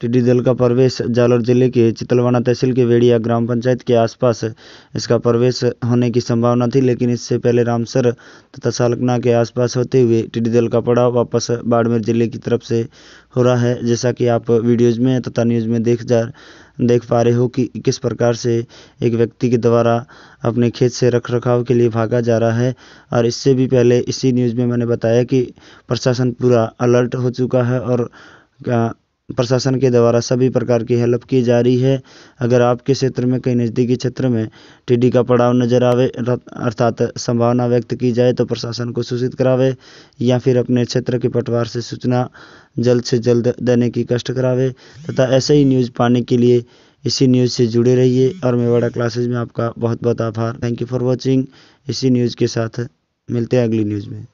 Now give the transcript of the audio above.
टिड्डी दल का प्रवेश जालौर जिले के चितलवाना तहसील के वेड़िया ग्राम पंचायत के आसपास इसका प्रवेश होने की संभावना थी लेकिन इससे पहले रामसर तथा सालकना के आसपास होते हुए टिड्डी दल का पड़ाव वापस बाड़मेर जिले की तरफ से हो रहा है जैसा कि आप वीडियोज़ में तथा न्यूज़ में देख जा देख पा रहे हो कि किस प्रकार से एक व्यक्ति के द्वारा अपने खेत से रख रखाव के लिए भागा जा रहा है और इससे भी पहले इसी न्यूज़ में मैंने बताया कि प्रशासन पूरा अलर्ट हो चुका है और प्रशासन के द्वारा सभी प्रकार की हेल्प की जा रही है अगर आपके क्षेत्र में कहीं नज़दीकी क्षेत्र में टिड्डी का पड़ाव नज़र आवे अर्थात संभावना व्यक्त की जाए तो प्रशासन को सूचित करावे या फिर अपने क्षेत्र के पटवार से सूचना जल्द से जल्द देने की कष्ट करावे तथा ऐसे ही न्यूज़ पाने के लिए इसी न्यूज़ से जुड़े रहिए और मेवाड़ा क्लासेज में आपका बहुत बहुत आभार थैंक यू फॉर वॉचिंग इसी न्यूज़ के साथ मिलते हैं अगली न्यूज़ में